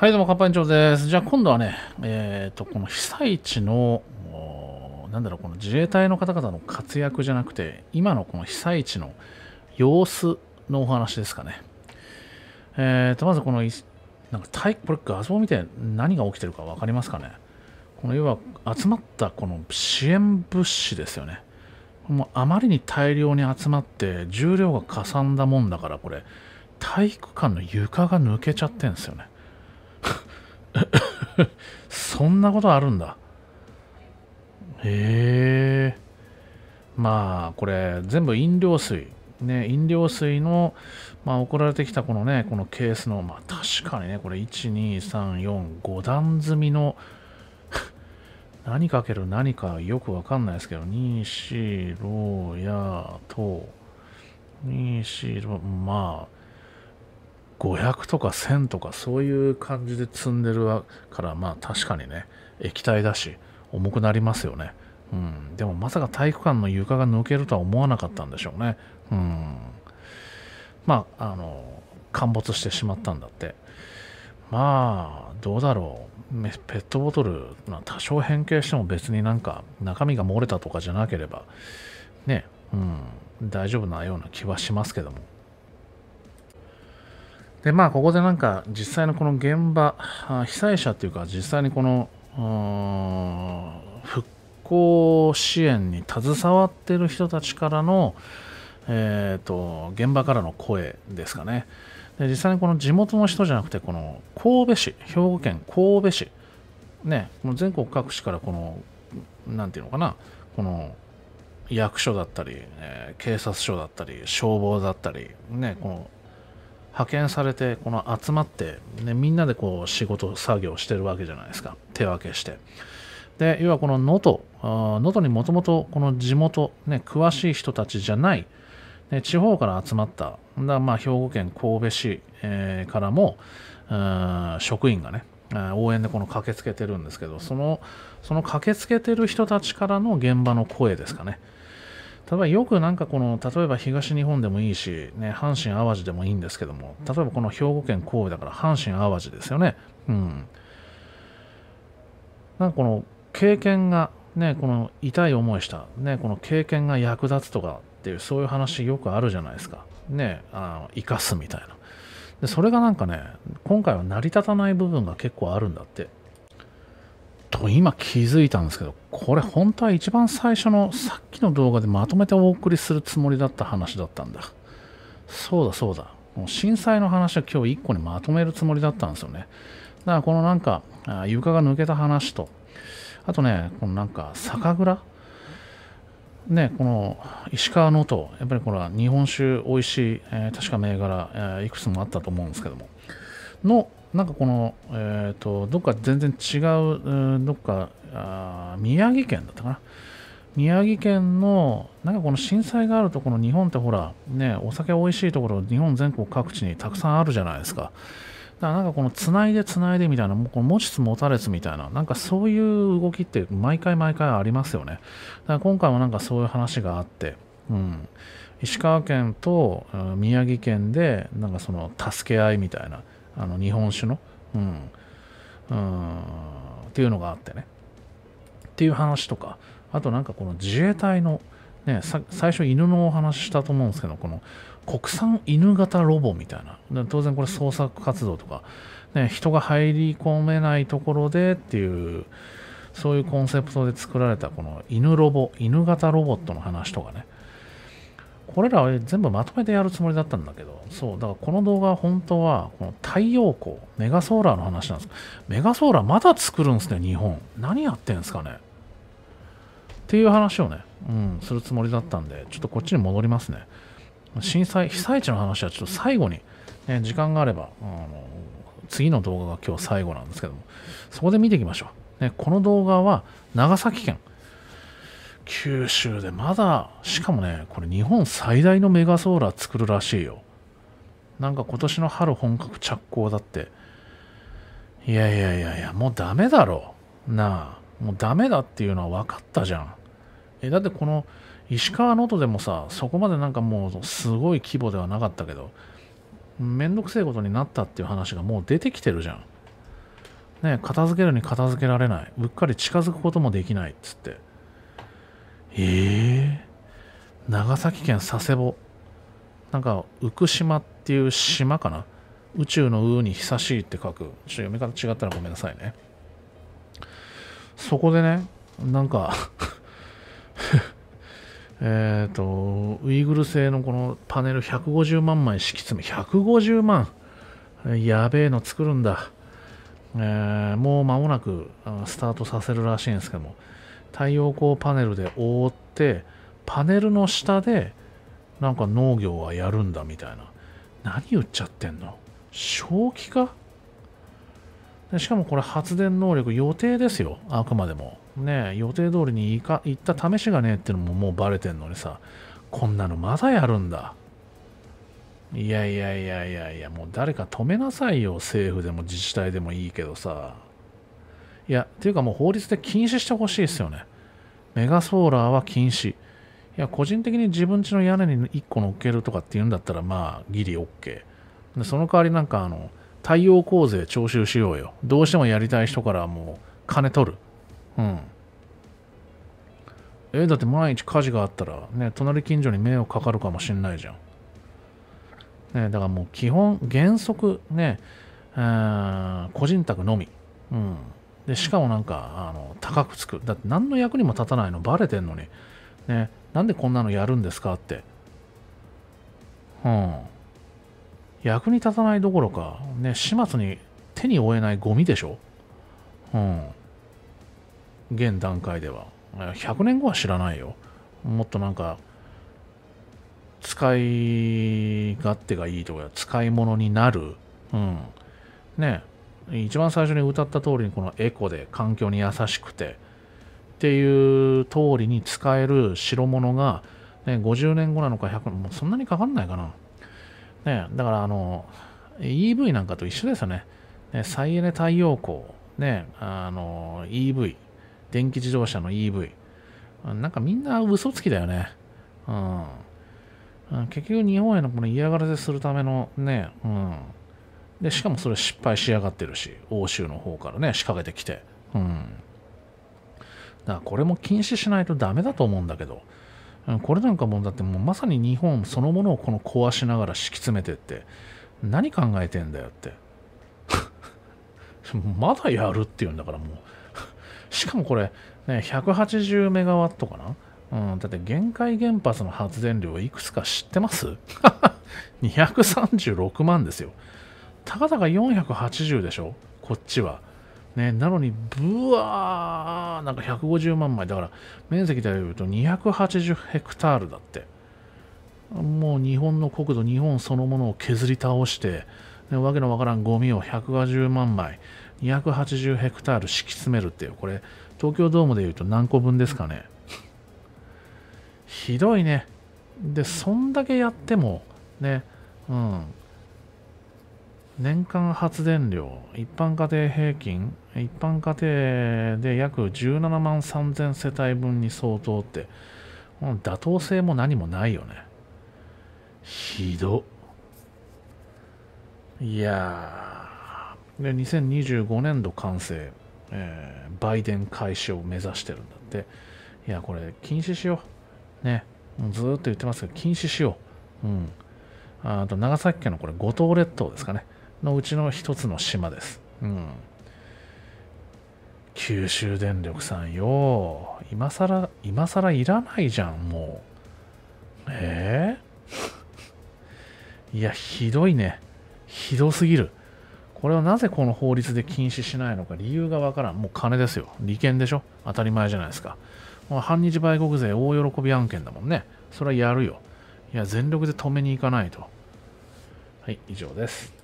はいどうも、カパン長です。じゃあ今度はね、えっ、ー、と、この被災地の、なんだろう、この自衛隊の方々の活躍じゃなくて、今のこの被災地の様子のお話ですかね。えっ、ー、と、まずこの、なんか体、これ画像見て何が起きてるか分かりますかね。この要は集まったこの支援物資ですよね。もうあまりに大量に集まって重量がかさんだもんだからこれ体育館の床が抜けちゃってんですよね。そんなことあるんだ。へえ。まあ、これ、全部飲料水。ね、飲料水の、まあ、送られてきたこのね、このケースの、まあ、確かにね、これ、1、2、3、4、5段積みの、何かける何かよくわかんないですけど、2、4、4や、と、2、4、まあ、500とか1000とかそういう感じで積んでるからまあ確かにね液体だし重くなりますよね、うん、でもまさか体育館の床が抜けるとは思わなかったんでしょうね、うん、まああの陥没してしまったんだってまあどうだろうペットボトル、まあ、多少変形しても別になんか中身が漏れたとかじゃなければね、うん、大丈夫なような気はしますけどもでまあここでなんか実際のこの現場被災者というか実際にこの復興支援に携わっている人たちからの、えーと、現場からの声ですかねで実際にこの地元の人じゃなくてこの神戸市兵庫県神戸市ねもう全国各地からこの何て言うのかなこの役所だったり、えー、警察署だったり消防だったりねこの派遣されてこの集まって、ね、みんなでこう仕事作業してるわけじゃないですか手分けしてで要はこの能登能登にもともとこの地元、ね、詳しい人たちじゃない、ね、地方から集まっただまあ兵庫県神戸市、えー、からも職員がね応援でこの駆けつけてるんですけどそのその駆けつけてる人たちからの現場の声ですかね、例えばよくなんかこの、例えば東日本でもいいし、ね、阪神淡路でもいいんですけども、例えばこの兵庫県神戸だから阪神淡路ですよね。うん。なんかこの経験が、ね、この痛い思いした、ね、この経験が役立つとかっていう、そういう話よくあるじゃないですか。ね、あの生かすみたいな。で、それがなんかね、今回は成り立たない部分が結構あるんだって。う今気づいたんですけど、これ本当は一番最初のさっきの動画でまとめてお送りするつもりだった話だったんだ。そうだそうだ。もう震災の話は今日1個にまとめるつもりだったんですよね。だからこのなんか床が抜けた話と、あとね、このなんか酒蔵ね、この石川能登、やっぱりこれは日本酒美味しい、えー、確か銘柄、えー、いくつもあったと思うんですけども、のなんかこの、えっ、ー、と、どっか全然違う、どっか、あ宮城県だったかな。宮城県の、なんかこの震災があると、この日本ってほら、ね、お酒美味しいところ、日本全国各地にたくさんあるじゃないですか。だからなんかこのつないでつないでみたいな、もうこの持ちつ持たれつみたいな、なんかそういう動きって毎回毎回ありますよね。だから今回もなんかそういう話があって、うん。石川県と宮城県で、なんかその助け合いみたいな、あの日本酒の、うん、うん、っていうのがあってね。っていう話とか、あとなんかこの自衛隊の、ね、最初犬のお話したと思うんですけど、この国産犬型ロボみたいな、当然これ創作活動とか、ね、人が入り込めないところでっていう、そういうコンセプトで作られたこの犬ロボ、犬型ロボットの話とかね、これらは全部まとめてやるつもりだったんだけど、そう、だからこの動画は本当は、この太陽光、メガソーラーの話なんです。メガソーラーまだ作るんですね、日本。何やってんすかね。っていう話をね、うん、するつもりだったんで、ちょっとこっちに戻りますね。震災、被災地の話はちょっと最後に、ね、時間があれば、あの、次の動画が今日最後なんですけども、そこで見ていきましょう。ね、この動画は長崎県、九州でまだしかもねこれ日本最大のメガソーラー作るらしいよなんか今年の春本格着工だっていやいやいやいやもうダメだろなあもうダメだっていうのは分かったじゃんえだってこの石川能登でもさそこまでなんかもうすごい規模ではなかったけどめんどくせえことになったっていう話がもう出てきてるじゃんね片付けるに片付けられないうっかり近づくこともできないっつってええー、長崎県佐世保。なんか、浮島っていう島かな宇宙のうに久しいって書く。ちょっと読み方違ったらごめんなさいね。そこでね、なんか えっと、ウイグル製のこのパネル150万枚敷き詰め、150万やべえの作るんだ。えー、もう間もなくスタートさせるらしいんですけども、太陽光パネルで覆ってパネルの下でなんか農業はやるんだみたいな何言っちゃってんの正気かでしかもこれ発電能力予定ですよあくまでもね予定通りにいか行った試しがねえってのももうバレてんのにさこんなのまだやるんだいやいやいやいやいやもう誰か止めなさいよ政府でも自治体でもいいけどさいや、というかもう法律で禁止してほしいですよね。メガソーラーは禁止。いや、個人的に自分家の屋根に1個乗っけるとかっていうんだったら、まあ、ギリ OK。で、その代わりなんか、あの、太陽光税徴収しようよ。どうしてもやりたい人からもう、金取る。うん。え、だって万一火事があったら、ね、隣近所に迷惑かかるかもしんないじゃん。ね、だからもう基本、原則ね、個人宅のみ。うん。でしかもなんかあの高くつくだって何の役にも立たないのバレてんのに、ね、なんでこんなのやるんですかってうん役に立たないどころか、ね、始末に手に負えないゴミでしょうん現段階では100年後は知らないよもっとなんか使い勝手がいいとか使い物になるうんね一番最初に歌った通りにこのエコで環境に優しくてっていう通りに使える代物が、ね、50年後なのか100もうそんなにかかんないかな、ね、だからあの EV なんかと一緒ですよねね再エネ太陽光、ね、あの EV 電気自動車の EV なんかみんな嘘つきだよねうん結局日本へのこの嫌がらせするためのね、うん、でしかもそれ失敗しやがってるし欧州の方からね仕掛けてきてうんだからこれも禁止しないとダメだと思うんだけどこれなんかもだってもうまさに日本そのものをこの壊しながら敷き詰めてって何考えてんだよって まだやるっていうんだからもう しかもこれ、ね、180メガワットかな、うん、だって限界原発の発電量いくつか知ってます ?236 万ですよ。たかだか480でしょこっちは。ね、なのに、ぶわー、なんか150万枚。だから、面積で言うと280ヘクタールだって。もう日本の国土、日本そのものを削り倒して、ね、わけのわからんゴミを150万枚、280ヘクタール敷き詰めるっていう、これ、東京ドームで言うと何個分ですかね。ひどいね。で、そんだけやっても、ね、うん、年間発電量、一般家庭平均、一般家庭で約17万3000世帯分に相当って、妥当性も何もないよね。ひど。いやー。で、2025年度完成、えー、売電開始を目指してるんだって。いや、これ、禁止しよう。ね。ずっと言ってますけど、禁止しよう。うん。あと、長崎県のこれ、五島列島ですかね。のうちの一つの島です。うん。九州電力さんよ。今さら、今さらいらないじゃん、もう。えー、いや、ひどいね。ひどすぎる。これはなぜこの法律で禁止しないのか理由がわからん。もう金ですよ。利権でしょ当たり前じゃないですか。もう反日売国税大喜び案件だもんね。それはやるよ。いや、全力で止めに行かないと。はい、以上です。